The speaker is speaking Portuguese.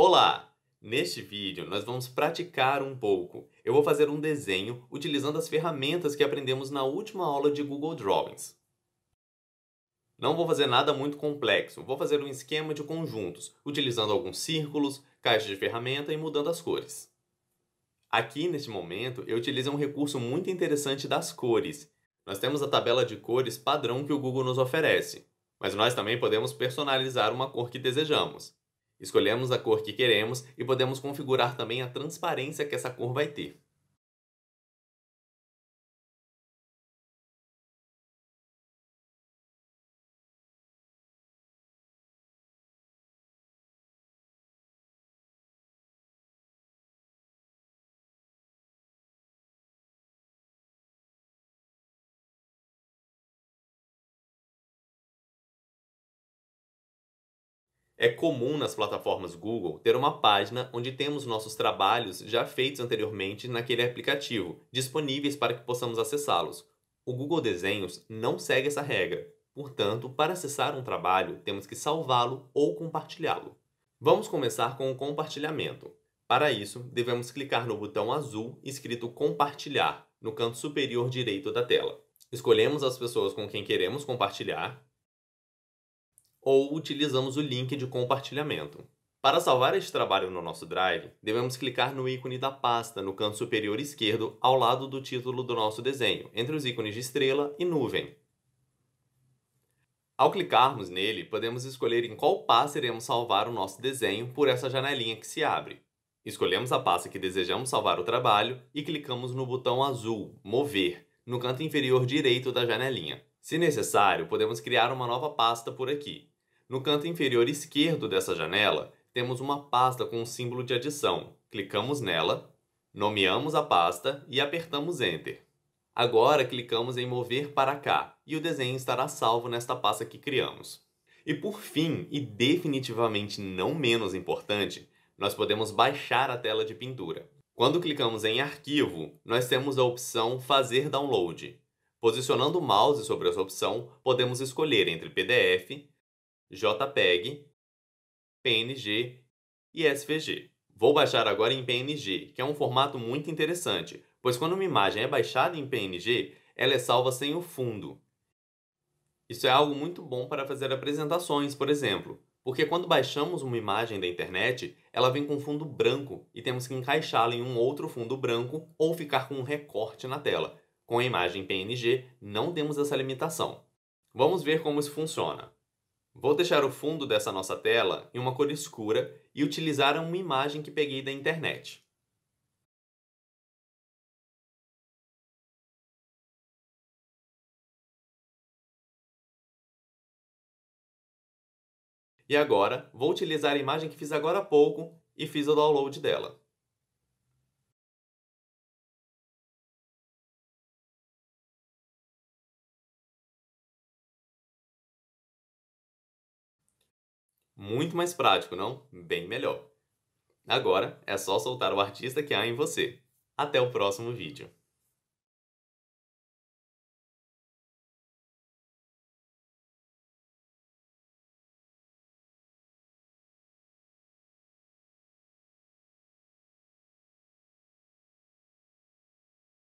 Olá! Neste vídeo, nós vamos praticar um pouco. Eu vou fazer um desenho utilizando as ferramentas que aprendemos na última aula de Google Drawings. Não vou fazer nada muito complexo, vou fazer um esquema de conjuntos, utilizando alguns círculos, caixas de ferramenta e mudando as cores. Aqui, neste momento, eu utilizo um recurso muito interessante das cores. Nós temos a tabela de cores padrão que o Google nos oferece, mas nós também podemos personalizar uma cor que desejamos. Escolhemos a cor que queremos e podemos configurar também a transparência que essa cor vai ter. É comum nas plataformas Google ter uma página onde temos nossos trabalhos já feitos anteriormente naquele aplicativo, disponíveis para que possamos acessá-los. O Google Desenhos não segue essa regra. Portanto, para acessar um trabalho, temos que salvá-lo ou compartilhá-lo. Vamos começar com o compartilhamento. Para isso, devemos clicar no botão azul escrito Compartilhar no canto superior direito da tela. Escolhemos as pessoas com quem queremos compartilhar ou utilizamos o link de compartilhamento. Para salvar este trabalho no nosso Drive, devemos clicar no ícone da pasta no canto superior esquerdo ao lado do título do nosso desenho, entre os ícones de estrela e nuvem. Ao clicarmos nele, podemos escolher em qual pasta iremos salvar o nosso desenho por essa janelinha que se abre. Escolhemos a pasta que desejamos salvar o trabalho e clicamos no botão azul Mover, no canto inferior direito da janelinha. Se necessário, podemos criar uma nova pasta por aqui. No canto inferior esquerdo dessa janela, temos uma pasta com um símbolo de adição. Clicamos nela, nomeamos a pasta e apertamos Enter. Agora clicamos em mover para cá e o desenho estará salvo nesta pasta que criamos. E por fim, e definitivamente não menos importante, nós podemos baixar a tela de pintura. Quando clicamos em arquivo, nós temos a opção fazer download. Posicionando o mouse sobre essa opção, podemos escolher entre PDF, JPEG, PNG e SVG. Vou baixar agora em PNG, que é um formato muito interessante, pois quando uma imagem é baixada em PNG, ela é salva sem o fundo. Isso é algo muito bom para fazer apresentações, por exemplo, porque quando baixamos uma imagem da internet, ela vem com fundo branco e temos que encaixá-la em um outro fundo branco ou ficar com um recorte na tela. Com a imagem PNG, não temos essa limitação. Vamos ver como isso funciona. Vou deixar o fundo dessa nossa tela em uma cor escura e utilizar uma imagem que peguei da internet. E agora, vou utilizar a imagem que fiz agora há pouco e fiz o download dela. Muito mais prático, não? Bem melhor. Agora é só soltar o artista que há em você. Até o próximo vídeo.